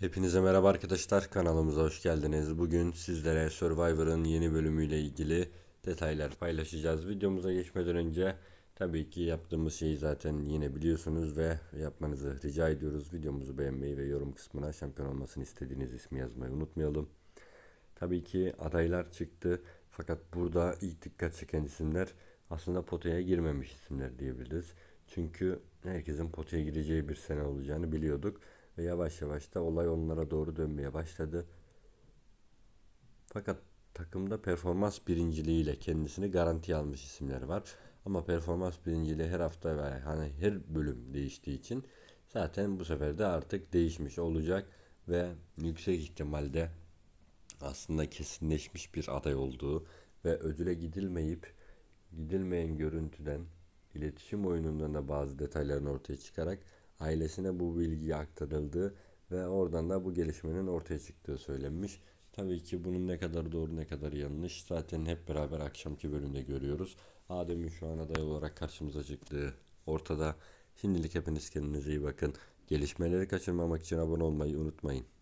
Hepinize merhaba arkadaşlar kanalımıza hoş geldiniz. Bugün sizlere Survivor'ın yeni bölümüyle ilgili detaylar paylaşacağız. Videomuza geçmeden önce tabii ki yaptığımız şeyi zaten yine biliyorsunuz ve yapmanızı rica ediyoruz. Videomuzu beğenmeyi ve yorum kısmına şampiyon olmasını istediğiniz ismi yazmayı unutmayalım. Tabii ki adaylar çıktı fakat burada ilk dikkat çeken isimler aslında potaya girmemiş isimler diyebiliriz. Çünkü herkesin potaya gireceği bir sene olacağını biliyorduk. Ve yavaş yavaş da olay onlara doğru dönmeye başladı. Fakat takımda performans birinciliğiyle kendisini garanti almış isimler var. Ama performans birinciliği her hafta ve hani her bölüm değiştiği için zaten bu sefer de artık değişmiş olacak ve yüksek ihtimalde aslında kesinleşmiş bir aday olduğu ve ödüle gidilmeyip gidilmeyen görüntüden iletişim oyunundan da bazı detayların ortaya çıkarak ailesine bu bilgi aktarıldığı ve oradan da bu gelişmenin ortaya çıktığı söylenmiş. Tabii ki bunun ne kadar doğru ne kadar yanlış zaten hep beraber akşamki bölümde görüyoruz. Adem'in şu an aday olarak karşımıza çıktığı ortada. Şimdilik hepiniz kendinize iyi bakın. Gelişmeleri kaçırmamak için abone olmayı unutmayın.